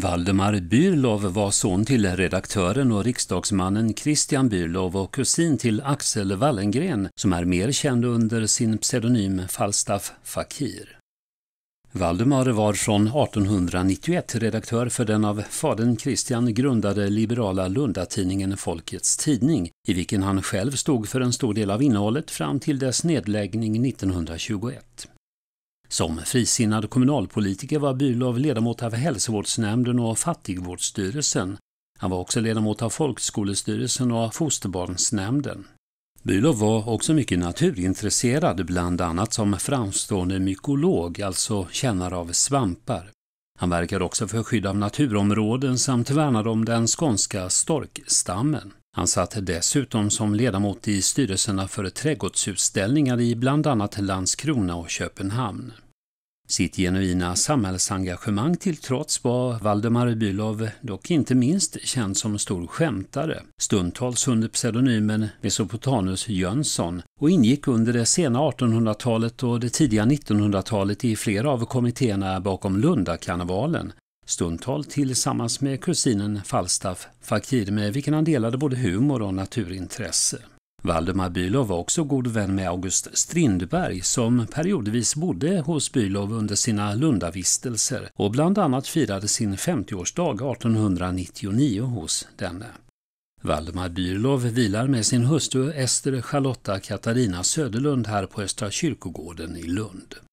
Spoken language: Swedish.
Valdemar Bürlov var son till redaktören och riksdagsmannen Christian Bürlov och kusin till Axel Wallengren som är mer känd under sin pseudonym Falstaff Fakir. Valdemar var från 1891 redaktör för den av fadern Christian grundade liberala Lundatidningen Folkets Tidning, i vilken han själv stod för en stor del av innehållet fram till dess nedläggning 1921. Som frisinnad kommunalpolitiker var Bylov ledamot av hälsovårdsnämnden och fattigvårdsstyrelsen. Han var också ledamot av folkskolestyrelsen och fosterbarnsnämnden. Bylov var också mycket naturintresserad, bland annat som framstående mykolog, alltså kännare av svampar. Han verkade också för skydd av naturområden samt värnade om den skånska storkstammen. Han satt dessutom som ledamot i styrelserna för trädgårdsutställningar i bland annat Landskrona och Köpenhamn. Sitt genuina samhällsengagemang till trots var Valdemar Bülow dock inte minst känd som stor skämtare, stundtals under pseudonymen Mesopotanus Jönsson och ingick under det sena 1800-talet och det tidiga 1900-talet i flera av kommittéerna bakom Lundakarnevalen, stundtals tillsammans med kusinen Falstaff Fakir med vilken han delade både humor och naturintresse. Valdemar Bülow var också god vän med August Strindberg som periodvis bodde hos Bülow under sina Lundavistelser och bland annat firade sin 50-årsdag 1899 hos denne. Valdemar Bülow vilar med sin hustru Ester Charlotta Katarina Söderlund här på Östra kyrkogården i Lund.